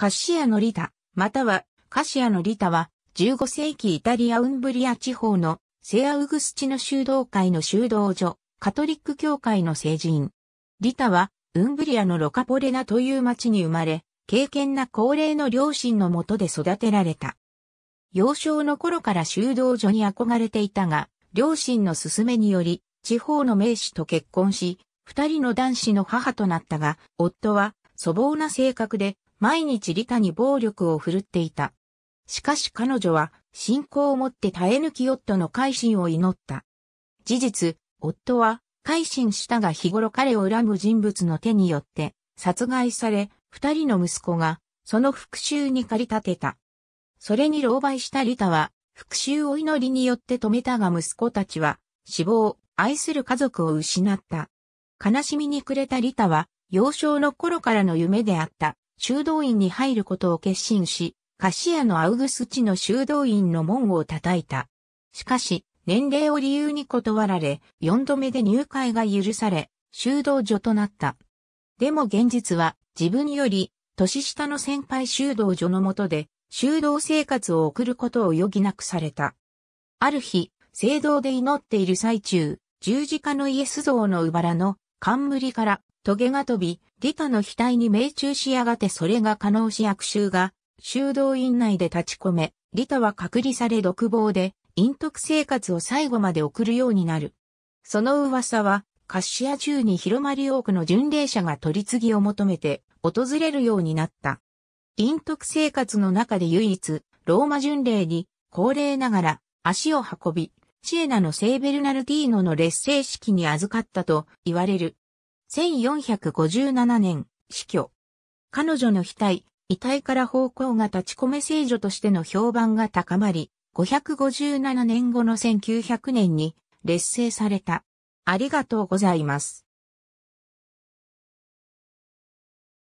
カシアのリタ、またはカシアのリタは、15世紀イタリアウンブリア地方のセアウグスチの修道会の修道所、カトリック教会の聖人。リタは、ウンブリアのロカポレナという町に生まれ、敬虔な高齢の両親のもとで育てられた。幼少の頃から修道所に憧れていたが、両親の勧めにより、地方の名士と結婚し、二人の男子の母となったが、夫は粗暴な性格で毎日リタに暴力を振るっていた。しかし彼女は信仰を持って耐え抜き夫の改心を祈った。事実、夫は改心したが日頃彼を恨む人物の手によって殺害され、二人の息子がその復讐に駆り立てた。それに狼狽したリタは復讐を祈りによって止めたが息子たちは死亡、愛する家族を失った。悲しみに暮れたリタは幼少の頃からの夢であった修道院に入ることを決心し、カシアのアウグスチの修道院の門を叩いた。しかし、年齢を理由に断られ、四度目で入会が許され、修道女となった。でも現実は、自分より、年下の先輩修道女のもとで、修道生活を送ることを余儀なくされた。ある日、聖堂で祈っている最中、十字架のイエス像のうばらの冠からトゲが飛び、リカの額に命中しやがてそれが可能し悪臭が、修道院内で立ち込め、リタは隔離され独房で、陰徳生活を最後まで送るようになる。その噂は、カッシア中に広まり多くの巡礼者が取り次ぎを求めて、訪れるようになった。陰徳生活の中で唯一、ローマ巡礼に、高齢ながら、足を運び、シエナのセーベルナルディーノの劣勢式に預かったと言われる1457年、死去。彼女の額、遺体から方向が立ち込め聖女としての評判が高まり、557年後の1900年に劣勢された。ありがとうございます。